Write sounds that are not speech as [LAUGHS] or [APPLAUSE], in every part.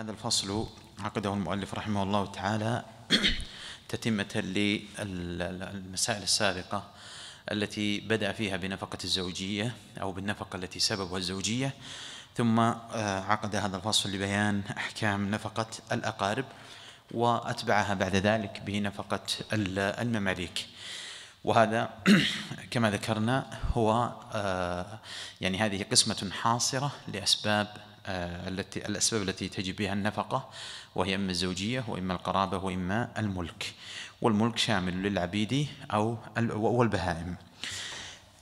هذا الفصل عقده المؤلف رحمه الله تعالى [CLEARS THROAT] تتمة للمسائل السابقة التي بدأ فيها بنفقة الزوجية أو بالنفقة التي سببها الزوجية ثم آه، عقد هذا الفصل لبيان أحكام نفقة الأقارب وأتبعها بعد ذلك بنفقة المماليك وهذا [CLEARS THROAT] كما ذكرنا هو آه، يعني هذه قسمة حاصرة لأسباب آه، التي الأسباب التي تجب بها النفقة وهي إما الزوجية وإما القرابة وإما الملك والملك شامل للعبيد أو والبهائم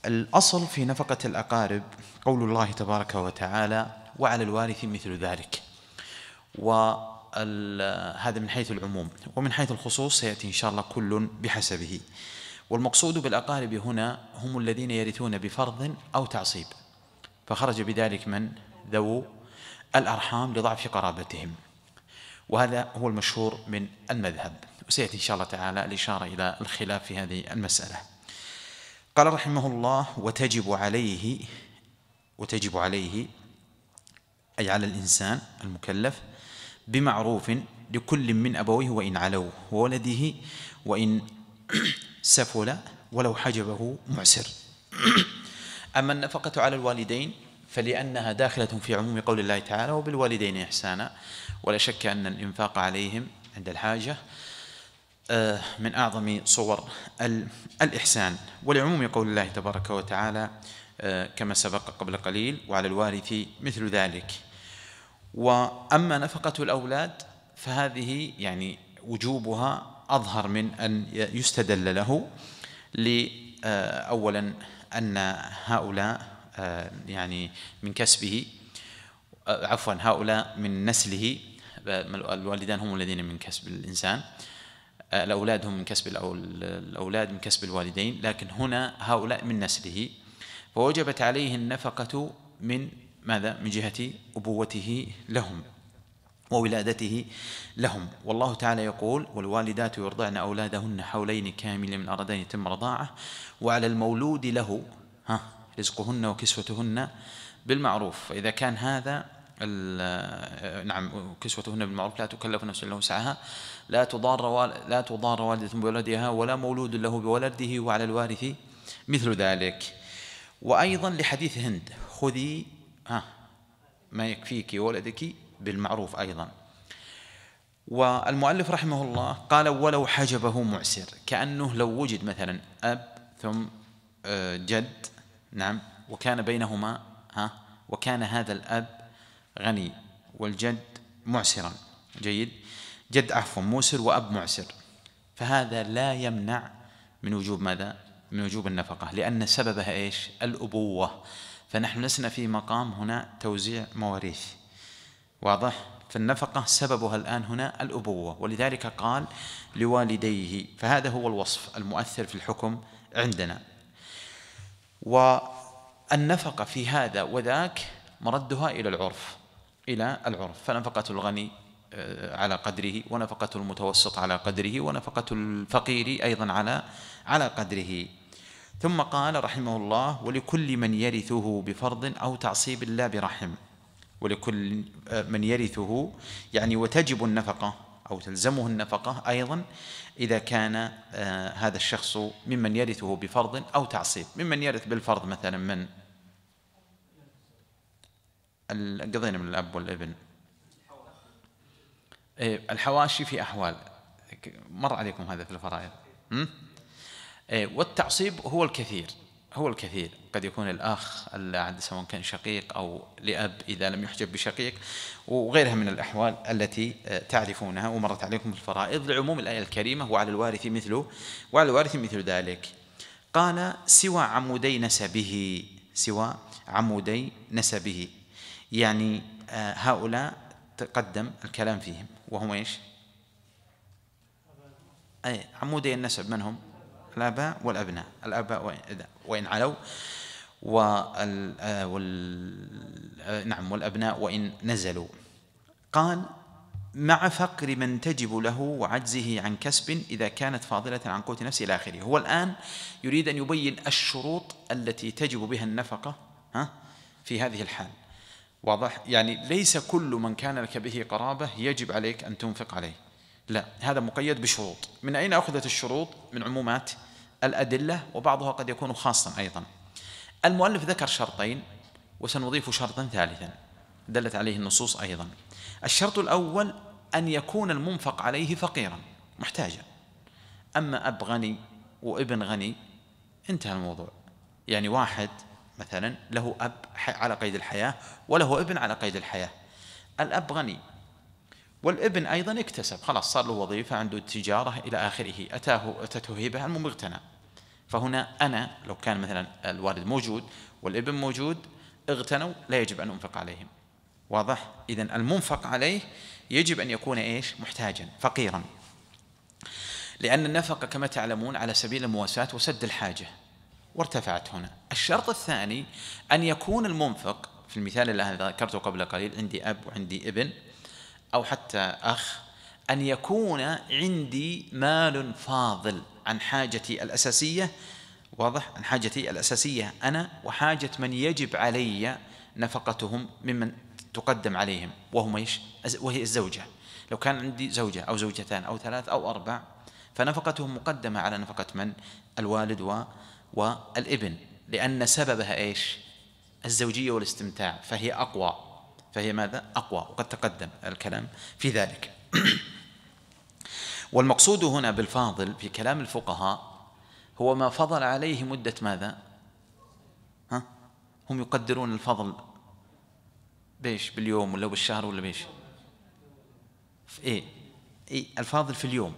الأصل في نفقة الأقارب قول الله تبارك وتعالى وعلى الوارث مثل ذلك وهذا من حيث العموم ومن حيث الخصوص سيأتي إن شاء الله كل بحسبه والمقصود بالأقارب هنا هم الذين يرثون بفرض أو تعصيب فخرج بذلك من ذو الأرحام لضعف قرابتهم وهذا هو المشهور من المذهب وسيأتي إن شاء الله تعالى الإشارة إلى الخلاف في هذه المسألة قال رحمه الله وتجب عليه وتجب عليه أي على الإنسان المكلف بمعروف لكل من أبويه وإن علوه وولده وإن [CLEARS THROAT] سفل ولو حجبه معسر أما النفقة على الوالدين فلأنها داخلة في عموم قول الله تعالى وبالوالدين إحسانا ولا شك أن الإنفاق عليهم عند الحاجة آه، من أعظم صور الإحسان ولعموم قول الله تبارك وتعالى آه، كما سبق قبل قليل وعلى الوارث مثل ذلك وأما نفقة الأولاد فهذه يعني وجوبها أظهر من أن يستدل له لأولا آه، أن هؤلاء آه، يعني من كسبه آه، عفوا هؤلاء من نسله آه، الوالدان هم الذين من كسب الإنسان الأولاد هم من كسب الأولاد من كسب الوالدين لكن هنا هؤلاء من نسله فوجبت عليه النفقة من ماذا؟ من جهة أبوته لهم وولادته لهم والله تعالى يقول والوالدات يرضعن أولادهن حولين كامل من أردين يتم رضاعه وعلى المولود له ها رزقهن وكسوتهن بالمعروف فإذا كان هذا نعم كسوتهن بالمعروف لا تكلف نفس إلا وسعها لا تضار لا تضار والدة بولدها ولا مولود له بولده وعلى الوارث مثل ذلك وأيضا لحديث هند خذي ها ما يكفيك ولدك بالمعروف أيضا والمؤلف رحمه الله قال ولو حجبه معسر كأنه لو وجد مثلا أب ثم آه، جد نعم وكان بينهما ها وكان هذا الأب غني والجد معسرا جيد جد عفوا موسر وأب معسر فهذا لا يمنع من وجوب ماذا من وجوب النفقة لأن سببها إيش الأبوة فنحن لسنا في مقام هنا توزيع مواريث واضح فالنفقة سببها الآن هنا الأبوة ولذلك قال لوالديه فهذا هو الوصف المؤثر في الحكم عندنا والنفقة في هذا وذاك مردها إلى العرف إلى العرف فنفقة الغني آه، على قدره ونفقة المتوسط على قدره ونفقة الفقير أيضا على على قدره ثم قال رحمه الله ولكل من يرثه بفرض أو تعصيب لا برحم ولكل آه، من يرثه يعني وتجب النفقة أو تلزمه النفقة أيضا إذا كان آه، هذا الشخص ممن يرثه بفرض أو تعصيب ممن يرث بالفرض مثلا من قضينا من الأب والابن إيه، الحواشي في أحوال مر عليكم هذا في الفرائض إيه، والتعصيب هو الكثير هو الكثير قد يكون الأخ الأعد سواء كان شقيق أو لأب إذا لم يحجب بشقيق وغيرها من الأحوال التي تعرفونها ومرت عليكم الفرائض لعموم الآية الكريمة وعلى الوارث مثله وعلى الوارث مثل ذلك قال سوى عمودي نسبه سوى عمودي نسبه يعني آه، هؤلاء تقدم الكلام فيهم وهم ايش؟ أي عمودي النسب من هم؟ الآباء والأبناء الآباء وإن علوا وال... آه، آه، نعم والأبناء وإن نزلوا قال مع فقر من تجب له وعجزه عن كسب إذا كانت فاضلة عن قوت نفسه إلى آخره هو الآن يريد أن يبين الشروط التي تجب بها النفقة ها في هذه الحال واضح يعني ليس كل من كان لك به قرابة يجب عليك أن تنفق عليه لا هذا مقيد بشروط من أين أخذت الشروط من عمومات الأدلة وبعضها قد يكون خاصا أيضا المؤلف ذكر شرطين وسنضيف شرطا ثالثا دلت عليه النصوص أيضا الشرط الأول أن يكون المنفق عليه فقيرا محتاجا أما أب غني وابن غني انتهى الموضوع يعني واحد مثلا له أب على قيد الحياة وله ابن على قيد الحياة الأب غني والابن أيضا اكتسب خلاص صار له وظيفة عنده تجارة إلى آخره أتاه أتته هبة المهم اغتنى فهنا أنا لو كان مثلا الوالد موجود والابن موجود اغتنوا لا يجب أن أنفق عليهم واضح إذا المنفق عليه يجب أن يكون إيش محتاجا فقيرا لأن النفقة كما تعلمون على سبيل المواساة وسد الحاجة وارتفعت هنا الشرط الثاني أن يكون المنفق في المثال الذي ذكرته قبل قليل عندي أب وعندي ابن أو حتى أخ أن يكون عندي مال فاضل عن حاجتي الأساسية واضح عن حاجتي الأساسية أنا وحاجة من يجب علي نفقتهم ممن تقدم عليهم وهم ايش؟ وهي الزوجة لو كان عندي زوجة أو زوجتان أو ثلاث أو أربع فنفقتهم مقدمة على نفقة من؟ الوالد و والابن لأن سببها ايش؟ الزوجية والاستمتاع فهي أقوى فهي ماذا؟ أقوى وقد تقدم الكلام في ذلك [CLEARS THROAT] والمقصود هنا بالفاضل في كلام الفقهاء هو ما فضل عليه مدة ماذا؟ ها؟ هم يقدرون الفضل بيش باليوم ولا بالشهر ولا بيش؟ في إيه؟ إيه الفاضل في اليوم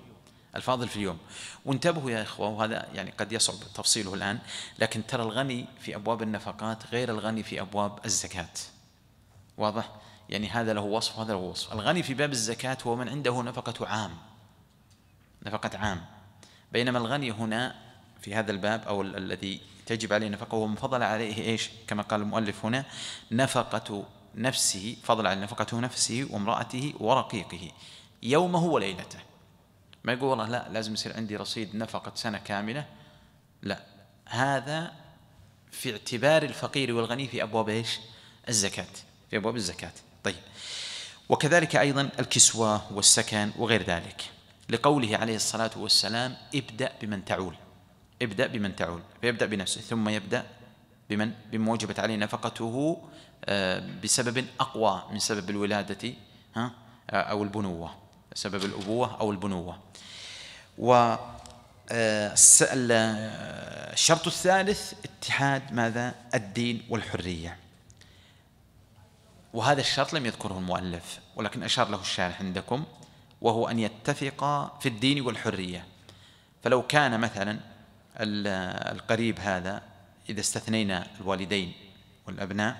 الفاضل في اليوم وانتبهوا يا إخوة وهذا يعني قد يصعب تفصيله الآن لكن ترى الغني في أبواب النفقات غير الغني في أبواب الزكاة واضح يعني هذا له وصف وهذا له وصف الغني في باب الزكاة هو من عنده نفقة عام نفقة عام بينما الغني هنا في هذا الباب أو الذي تجب عليه نفقة ومن فضل عليه إيش كما قال المؤلف هنا نفقة نفسه فضل على نفقته نفسه وامرأته ورقيقه يومه وليلته ما يقول والله لا لازم يصير عندي رصيد نفقة سنة كاملة لا هذا في اعتبار الفقير والغني في أبواب إيش الزكاة في أبواب الزكاة طيب وكذلك أيضا الكسوة والسكن وغير ذلك لقوله عليه الصلاة والسلام ابدأ بمن تعول ابدأ بمن تعول فيبدأ بنفسه ثم يبدأ بمن بما وجبت عليه نفقته آه، بسبب أقوى من سبب الولادة ها أو البنوة سبب الأبوة أو البنوة و آه، آه، الشرط الثالث اتحاد ماذا الدين والحرية وهذا الشرط لم يذكره المؤلف ولكن أشار له الشارح عندكم وهو أن يتفق في الدين والحرية فلو كان مثلا القريب هذا إذا استثنينا الوالدين والأبناء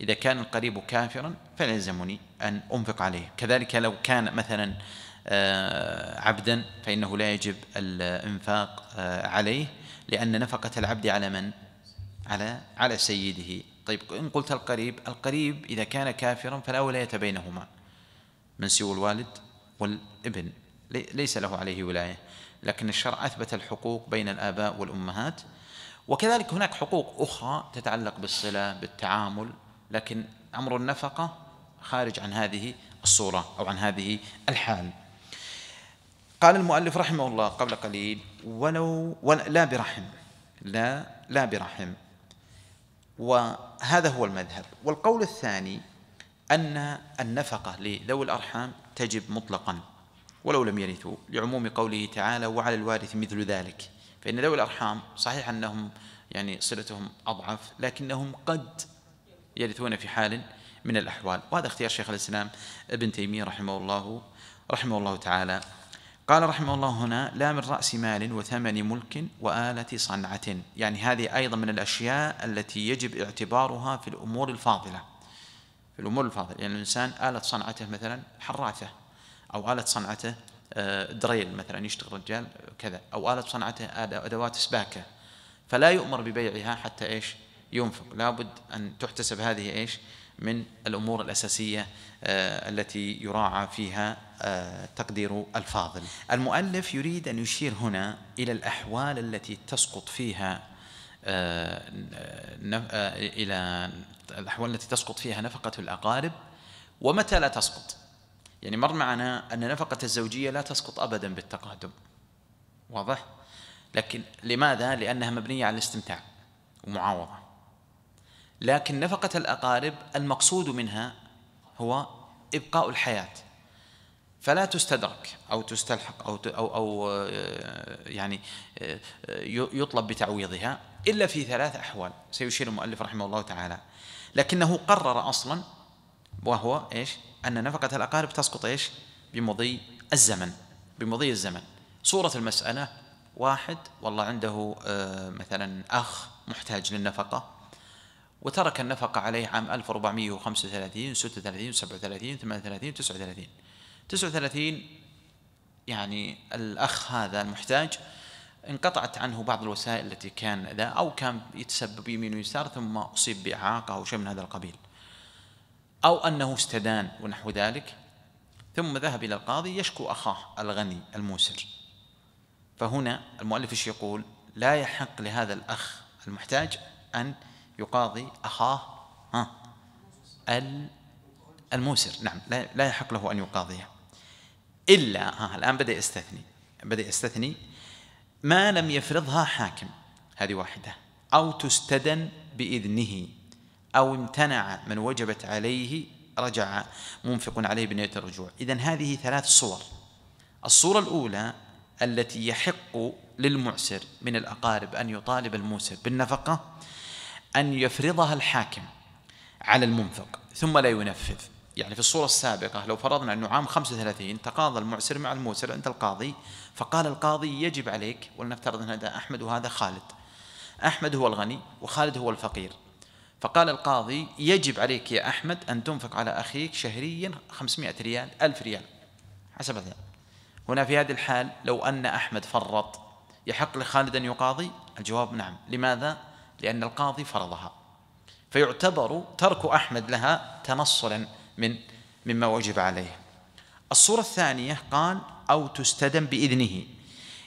إذا كان القريب كافرا فلزمني أن أنفق عليه كذلك لو كان مثلا آه، عبدا فإنه لا يجب الإنفاق آه، عليه لأن نفقة العبد على من؟ على على سيده طيب إن قلت القريب القريب إذا كان كافرا فلا ولاية بينهما من سوى الوالد والابن ليس له عليه ولاية لكن الشرع أثبت الحقوق بين الآباء والأمهات وكذلك هناك حقوق أخرى تتعلق بالصلة بالتعامل لكن أمر النفقة خارج عن هذه الصورة أو عن هذه الحال قال المؤلف رحمه الله قبل قليل ولو, لا برحم لا لا برحم وهذا هو المذهب والقول الثاني أن النفقة لذوي الأرحام تجب مطلقا ولو لم يرثوا لعموم قوله تعالى وعلى الوارث مثل ذلك فإن ذوي الأرحام صحيح أنهم يعني صلتهم أضعف لكنهم قد يرثون في حال من الأحوال وهذا اختيار شيخ الإسلام ابن تيمية رحمه الله رحمه الله تعالى قال رحمه الله هنا لا من رأس مال وثمن ملك وآلة صنعة يعني هذه أيضا من الأشياء التي يجب اعتبارها في الأمور الفاضلة في الأمور الفاضلة يعني الإنسان آلة صنعته مثلا حراثة أو آلة صنعته آه، دريل مثلا يشتغل رجال كذا أو آلة صنعته أدوات سباكة فلا يؤمر ببيعها حتى إيش ينفق لابد أن تحتسب هذه إيش من الأمور الأساسية آه، التي يراعى فيها آه، تقدير الفاضل المؤلف يريد أن يشير هنا إلى الأحوال التي تسقط فيها آه، إلى الأحوال التي تسقط فيها نفقة الأقارب ومتى لا تسقط يعني مر معنا أن نفقة الزوجية لا تسقط أبدا بالتقادم واضح؟ لكن لماذا؟ لأنها مبنية على الاستمتاع ومعاوضة لكن نفقة الأقارب المقصود منها هو إبقاء الحياة فلا تستدرك أو تستلحق أو أو أو آه، يعني آه، يطلب بتعويضها إلا في ثلاث أحوال سيشير المؤلف رحمه الله تعالى لكنه قرر أصلا وهو إيش أن نفقة الأقارب تسقط إيش بمضي الزمن بمضي الزمن صورة المسألة واحد والله عنده آه، مثلا أخ محتاج للنفقة وترك النفقة عليه عام 1435 36 37 38 39 39 يعني الأخ هذا المحتاج انقطعت عنه بعض الوسائل التي كان ذا أو كان يتسبب يمين ويسار ثم أصيب بإعاقة أو شيء من هذا القبيل أو أنه استدان ونحو ذلك ثم ذهب إلى القاضي يشكو أخاه الغني الموسر فهنا المؤلف يقول لا يحق لهذا الأخ المحتاج أن يقاضي أخاه ها الموسر نعم لا يحق له أن يقاضيه إلا ها الآن بدأ يستثني بدأ يستثني ما لم يفرضها حاكم هذه واحدة أو تستدن بإذنه أو امتنع من وجبت عليه رجع منفق عليه بنية الرجوع إذا هذه ثلاث صور الصورة الأولى التي يحق للمعسر من الأقارب أن يطالب الموسر بالنفقة أن يفرضها الحاكم على المنفق ثم لا ينفذ يعني في الصورة السابقة لو فرضنا أنه عام 35 تقاضى المعسر مع الموسر عند القاضي فقال القاضي يجب عليك ولنفترض أن هذا أحمد وهذا خالد أحمد هو الغني وخالد هو الفقير فقال القاضي يجب عليك يا أحمد أن تنفق على أخيك شهريا 500 ريال 1000 ريال حسب ريال هنا في هذه الحال لو أن أحمد فرط يحق لخالد أن يقاضي الجواب نعم لماذا؟ لأن القاضي فرضها فيعتبر ترك أحمد لها تنصلا من مما وجب عليه الصورة الثانية قال أو تستدن بإذنه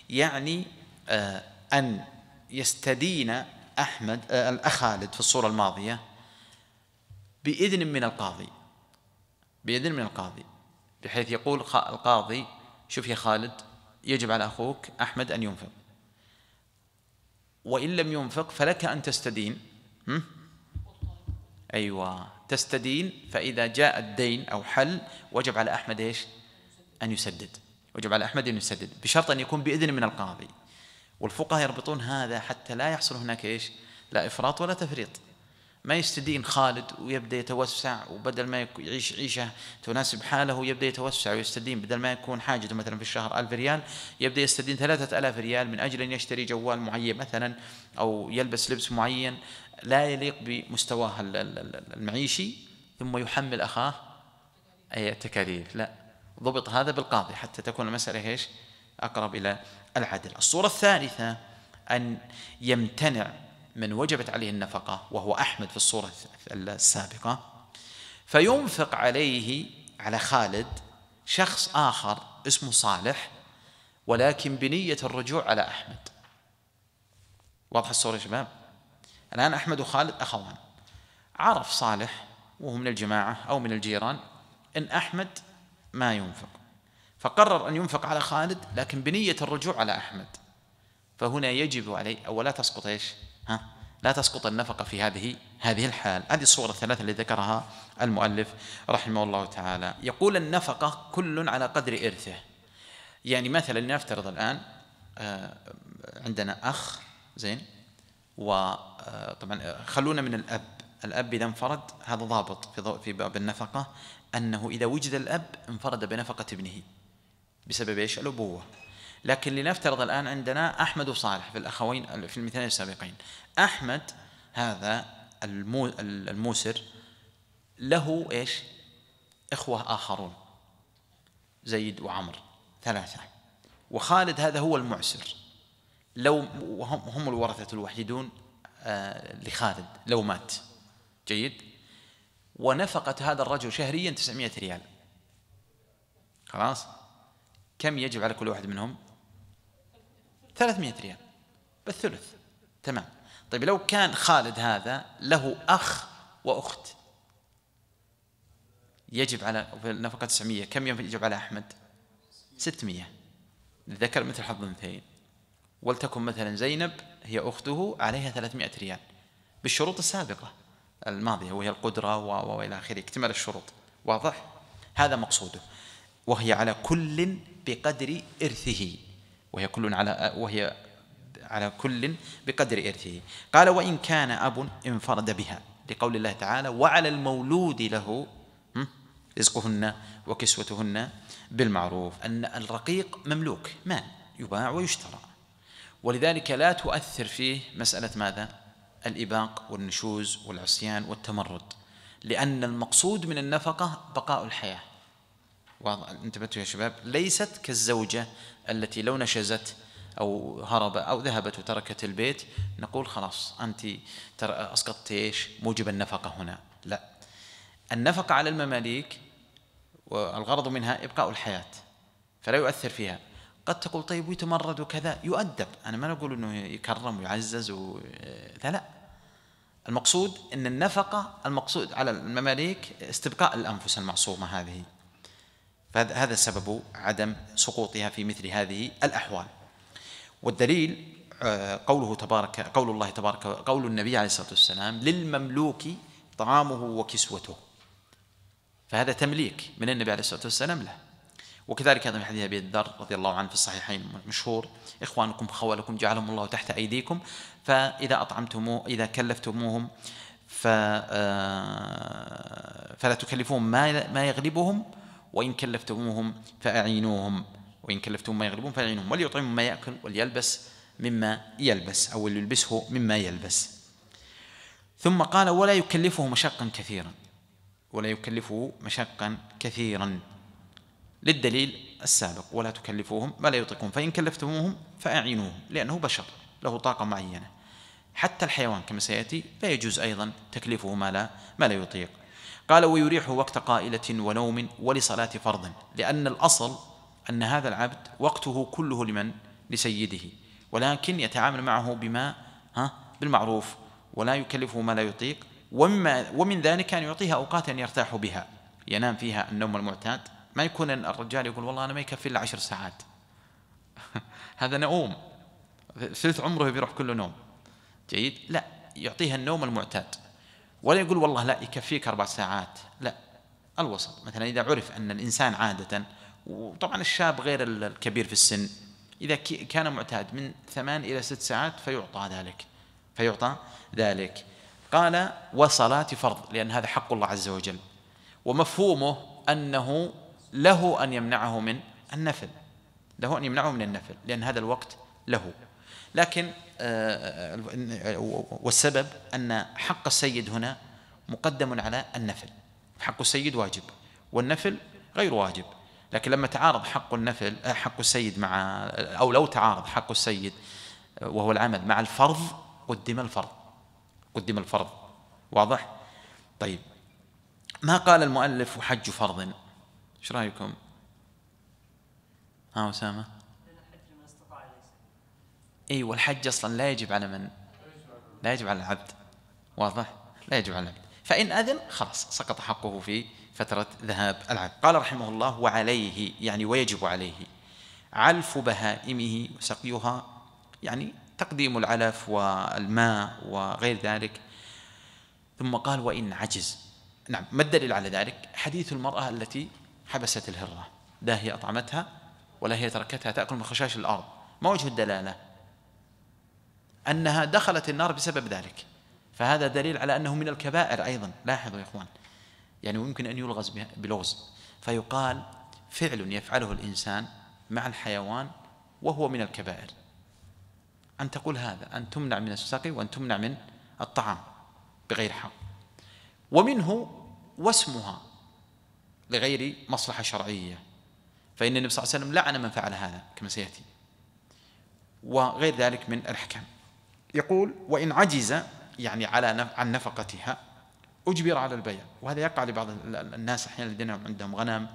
يعني آه، أن يستدين أحمد الأخالد آه، الأخ خالد في الصورة الماضية بإذن من القاضي بإذن من القاضي بحيث يقول القاضي شوف يا خالد يجب على أخوك أحمد أن ينفق وإن لم ينفق فلك أن تستدين هم؟ أيوة تستدين فإذا جاء الدين أو حل وجب على أحمد إيش أن يسدد وجب على أحمد أن يسدد بشرط أن يكون بإذن من القاضي والفقهاء يربطون هذا حتى لا يحصل هناك إيش لا إفراط ولا تفريط ما يستدين خالد ويبدا يتوسع وبدل ما يعيش عيشه تناسب حاله يبدا يتوسع ويستدين بدل ما يكون حاجته مثلا في الشهر ألف ريال يبدا يستدين ثلاثة ألاف ريال من اجل ان يشتري جوال معين مثلا او يلبس لبس معين لا يليق بمستواه المعيشي ثم يحمل اخاه اي التكاليف لا ضبط هذا بالقاضي حتى تكون المساله ايش؟ اقرب الى العدل. الصوره الثالثه ان يمتنع من وجبت عليه النفقة وهو أحمد في الصورة السابقة فينفق عليه على خالد شخص آخر اسمه صالح ولكن بنية الرجوع على أحمد واضحة الصورة يا شباب الآن أحمد وخالد أخوان عرف صالح وهو من الجماعة أو من الجيران إن أحمد ما ينفق فقرر أن ينفق على خالد لكن بنية الرجوع على أحمد فهنا يجب عليه أو لا تسقط إيش لا تسقط النفقة في هذه هذه الحال هذه الصور الثلاثة اللي ذكرها المؤلف رحمه الله تعالى يقول النفقة كل على قدر إرثه يعني مثلا لنفترض الآن آه، عندنا أخ زين وطبعا آه، آه، خلونا من الأب الأب إذا انفرد هذا ضابط في في باب النفقة أنه إذا وجد الأب انفرد بنفقة ابنه بسبب إيش الأبوة لكن لنفترض الآن عندنا أحمد وصالح في الأخوين في المثالين السابقين أحمد هذا المو الموسر له إيش إخوة آخرون زيد وعمر ثلاثة وخالد هذا هو المعسر لو وهم هم الورثة الوحيدون آه، لخالد لو مات جيد ونفقة هذا الرجل شهريا 900 ريال خلاص كم يجب على كل واحد منهم 300 ريال بالثلث تمام طيب لو كان خالد هذا له أخ وأخت يجب على نفقة 900 كم يجب على أحمد 600 الذكر مثل حظ الأنثيين ولتكن مثلا زينب هي أخته عليها 300 ريال بالشروط السابقة الماضية وهي القدرة وإلى آخره اكتمال الشروط واضح؟ هذا مقصوده وهي على كل بقدر إرثه وهي كل على وهي على كل بقدر إرثه قال وإن كان أب انفرد بها لقول الله تعالى وعلى المولود له رزقهن وكسوتهن بالمعروف أن الرقيق مملوك مال يباع ويشترى ولذلك لا تؤثر فيه مسألة ماذا الإباق والنشوز والعصيان والتمرد لأن المقصود من النفقة بقاء الحياة واضح انتبهتوا يا شباب ليست كالزوجة التي لو نشزت أو هرب أو ذهبت وتركت البيت نقول خلاص أنت أسقطت إيش موجب النفقة هنا لا النفقة على المماليك والغرض منها إبقاء الحياة فلا يؤثر فيها قد تقول طيب ويتمرد وكذا يؤدب أنا ما نقول أنه يكرم ويعزز و... لا المقصود أن النفقة المقصود على المماليك استبقاء الأنفس المعصومة هذه فهذا سبب عدم سقوطها في مثل هذه الأحوال والدليل آه، قوله تبارك قول الله تبارك قول النبي عليه الصلاة والسلام للمملوك طعامه وكسوته فهذا تمليك من النبي عليه الصلاة والسلام له وكذلك أيضا في حديث أبي الدر رضي الله عنه في الصحيحين مشهور إخوانكم خولكم جعلهم الله تحت أيديكم فإذا أطعمتموه إذا كلفتموهم آه، فلا تكلفوهم ما ما يغلبهم وإن كلفتموهم فأعينوهم وإن كلفتم ما يغلبون فأعينوهم وليطعموا ما يأكل وليلبس مما يلبس أو ليلبسه مما يلبس ثم قال ولا يكلفه مشقا كثيرا ولا يكلفه مشقا كثيرا للدليل السابق ولا تكلفوهم ما لا يطيقون فإن كلفتموهم فأعينوهم لأنه بشر له طاقة معينة حتى الحيوان كما سيأتي لا يجوز أيضا تكليفه ما لا ما لا يطيق قال ويريحه وقت قائلة ونوم ولصلاة فرض لأن الأصل أن هذا العبد وقته كله لمن؟ لسيده ولكن يتعامل معه بما ها بالمعروف ولا يكلفه ما لا يطيق ومما ومن ذلك أن يعطيها أن يرتاح بها ينام فيها النوم المعتاد ما يكون الرجال يقول والله أنا ما يكفي إلا عشر ساعات [LAUGHS] هذا نؤوم ثلث عمره بيروح كله نوم جيد لا يعطيها النوم المعتاد ولا يقول والله لا يكفيك أربع ساعات لا الوسط مثلا إذا عرف أن الإنسان عادة وطبعا الشاب غير الكبير في السن إذا كان معتاد من ثمان إلى ست ساعات فيعطى ذلك فيعطى ذلك قال وصلاة فرض لأن هذا حق الله عز وجل ومفهومه أنه له أن يمنعه من النفل له أن يمنعه من النفل لأن هذا الوقت له لكن آه، آه، آه، والسبب أن حق السيد هنا مقدم على النفل حق السيد واجب والنفل غير واجب لكن لما تعارض حق النفل حق السيد مع أو لو تعارض حق السيد وهو العمل مع الفرض قدم الفرض قدم الفرض واضح؟ طيب ما قال المؤلف حج فرض ايش رايكم؟ ها أسامة؟ اي والحج اصلا لا يجب على من لا يجب على العبد واضح لا يجب على العبد فان اذن خلاص سقط حقه في فتره ذهاب العبد قال رحمه الله وعليه يعني ويجب عليه علف بهائمه وسقيها يعني تقديم العلف والماء وغير ذلك ثم قال وان عجز نعم ما الدليل على ذلك حديث المراه التي حبست الهره لا هي اطعمتها ولا هي تركتها تاكل من خشاش الارض ما وجه الدلاله أنها دخلت النار بسبب ذلك فهذا دليل على أنه من الكبائر أيضا لاحظوا يا إخوان يعني ممكن أن يلغز بلغز فيقال فعل يفعله الإنسان مع الحيوان وهو من الكبائر أن تقول هذا أن تمنع من السقي وأن تمنع من الطعام بغير حق ومنه وسمها لغير مصلحة شرعية فإن النبي صلى الله عليه وسلم لعن من فعل هذا كما سيأتي وغير ذلك من الأحكام يقول وإن عجز يعني على عن نفقتها أجبر على البيع وهذا يقع لبعض الناس أحيانا الذين عندهم غنم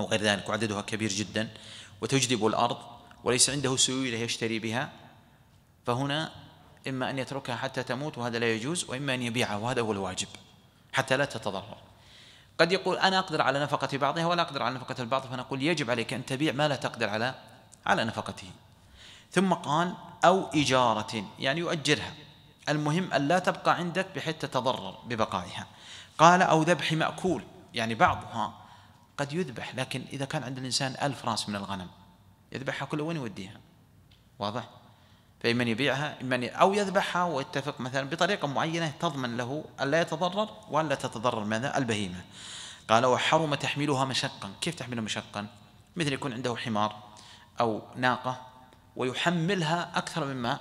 أو غير ذلك وعددها كبير جدا وتجذب الأرض وليس عنده سيولة يشتري بها فهنا إما أن يتركها حتى تموت وهذا لا يجوز وإما أن يبيعها وهذا هو الواجب حتى لا تتضرر قد يقول أنا أقدر على نفقة بعضها ولا أقدر على نفقة البعض فنقول يجب عليك أن تبيع ما لا تقدر على على نفقته ثم قال أو إجارة يعني يؤجرها المهم أن لا تبقى عندك بحيث تتضرر ببقائها قال أو ذبح مأكول يعني بعضها قد يذبح لكن إذا كان عند الإنسان ألف راس من الغنم يذبحها كله وين يوديها واضح فمن يبيعها من أو يذبحها ويتفق مثلا بطريقة معينة تضمن له ألا يتضرر وألا تتضرر ماذا البهيمة قال وحرم تحملها مشقا كيف تحمله مشقا مثل يكون عنده حمار أو ناقة ويحملها أكثر مما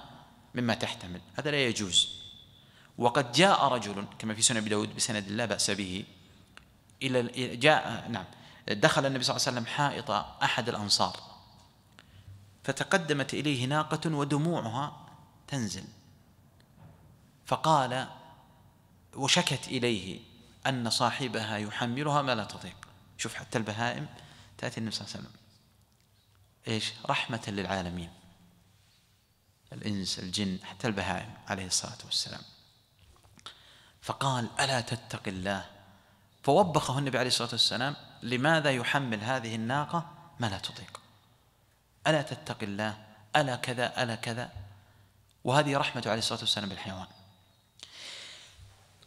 مما تحتمل هذا لا يجوز وقد جاء رجل كما في سنن أبي داود بسند لا بأس به إلى جاء نعم دخل النبي صلى الله عليه وسلم حائط أحد الأنصار فتقدمت إليه ناقة ودموعها تنزل فقال وشكت إليه أن صاحبها يحملها ما لا تطيق شوف حتى البهائم تأتي النبي صلى الله عليه وسلم إيش رحمة للعالمين الإنس الجن حتى البهائم عليه الصلاة والسلام فقال ألا تتقي الله فوبخه النبي عليه الصلاة والسلام لماذا يحمل هذه الناقة ما لا تطيق ألا تتقي الله ألا كذا ألا كذا وهذه رحمة عليه الصلاة والسلام بالحيوان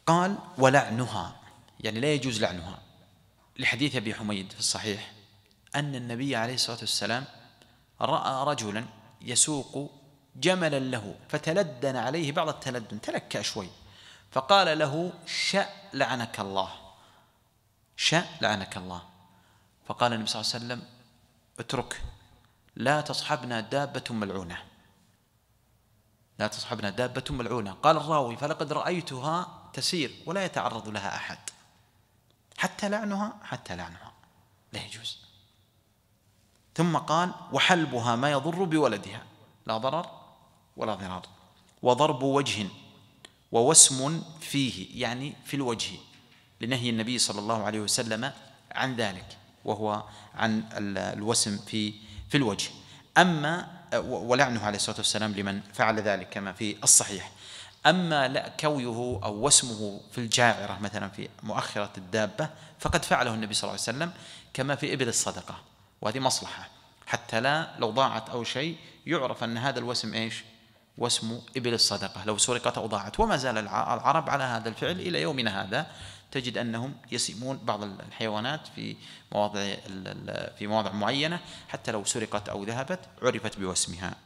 قال ولعنها يعني لا يجوز لعنها لحديث أبي حميد في الصحيح أن النبي عليه الصلاة والسلام رأى رجلا يسوق جملا له فتلدن عليه بعض التلدن تلكا شوي فقال له شاء لعنك الله شاء لعنك الله فقال النبي صلى الله عليه وسلم اترك لا تصحبنا دابة ملعونة لا تصحبنا دابة ملعونة قال الراوي فلقد رأيتها تسير ولا يتعرض لها أحد حتى لعنها حتى لعنها لا يجوز ثم قال وحلبها ما يضر بولدها لا ضرر ولا ضرار وضرب وجه ووسم فيه يعني في الوجه لنهي النبي صلى الله عليه وسلم عن ذلك وهو عن الوسم في في الوجه أما ولعنه عليه الصلاة والسلام لمن فعل ذلك كما في الصحيح أما لا كويه أو وسمه في الجاعرة مثلا في مؤخرة الدابة فقد فعله النبي صلى الله عليه وسلم كما في إبل الصدقة وهذه مصلحة حتى لا لو ضاعت أو شيء يعرف أن هذا الوسم إيش واسم إبل الصدقة لو سرقت أو ضاعت وما زال العرب على هذا الفعل إلى يومنا هذا تجد أنهم يسمون بعض الحيوانات في مواضع في مواضع معينة حتى لو سرقت أو ذهبت عرفت بوسمها